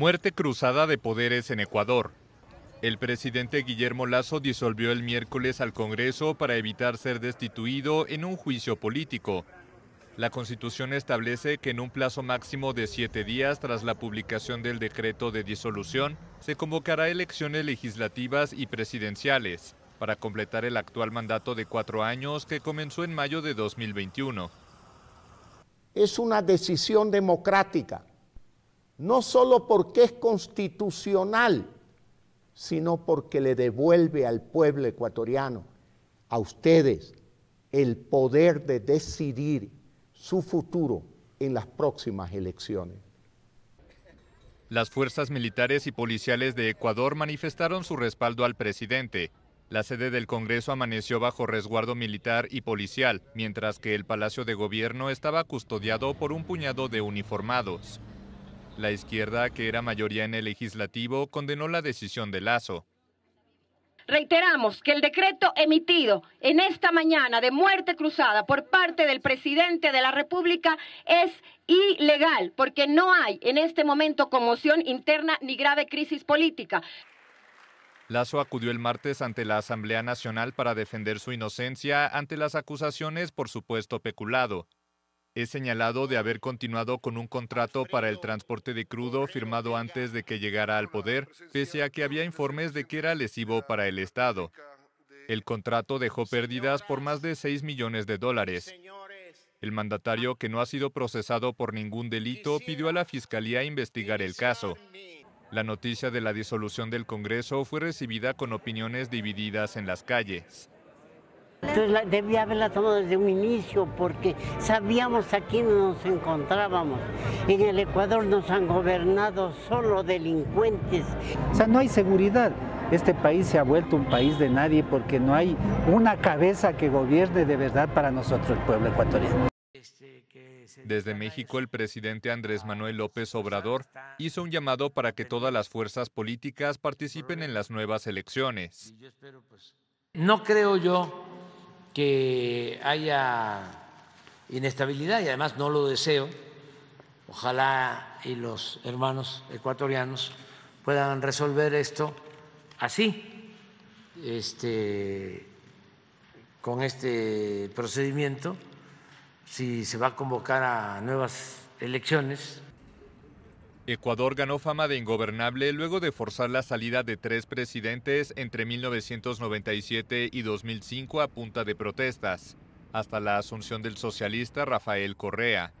Muerte cruzada de poderes en Ecuador. El presidente Guillermo Lazo disolvió el miércoles al Congreso para evitar ser destituido en un juicio político. La Constitución establece que en un plazo máximo de siete días tras la publicación del decreto de disolución, se convocará elecciones legislativas y presidenciales para completar el actual mandato de cuatro años que comenzó en mayo de 2021. Es una decisión democrática no solo porque es constitucional, sino porque le devuelve al pueblo ecuatoriano, a ustedes, el poder de decidir su futuro en las próximas elecciones. Las fuerzas militares y policiales de Ecuador manifestaron su respaldo al presidente. La sede del Congreso amaneció bajo resguardo militar y policial, mientras que el Palacio de Gobierno estaba custodiado por un puñado de uniformados. La izquierda, que era mayoría en el legislativo, condenó la decisión de Lazo. Reiteramos que el decreto emitido en esta mañana de muerte cruzada por parte del presidente de la República es ilegal porque no hay en este momento conmoción interna ni grave crisis política. Lazo acudió el martes ante la Asamblea Nacional para defender su inocencia ante las acusaciones por supuesto peculado es señalado de haber continuado con un contrato para el transporte de crudo firmado antes de que llegara al poder, pese a que había informes de que era lesivo para el Estado. El contrato dejó pérdidas por más de 6 millones de dólares. El mandatario, que no ha sido procesado por ningún delito, pidió a la Fiscalía investigar el caso. La noticia de la disolución del Congreso fue recibida con opiniones divididas en las calles. Entonces debía haberla tomado desde un inicio porque sabíamos a quién nos encontrábamos. En el Ecuador nos han gobernado solo delincuentes. O sea, no hay seguridad. Este país se ha vuelto un país de nadie porque no hay una cabeza que gobierne de verdad para nosotros, el pueblo ecuatoriano. Desde México, el presidente Andrés Manuel López Obrador hizo un llamado para que todas las fuerzas políticas participen en las nuevas elecciones. No creo yo que haya inestabilidad y además no lo deseo. Ojalá y los hermanos ecuatorianos puedan resolver esto así, este, con este procedimiento, si se va a convocar a nuevas elecciones Ecuador ganó fama de ingobernable luego de forzar la salida de tres presidentes entre 1997 y 2005 a punta de protestas, hasta la asunción del socialista Rafael Correa.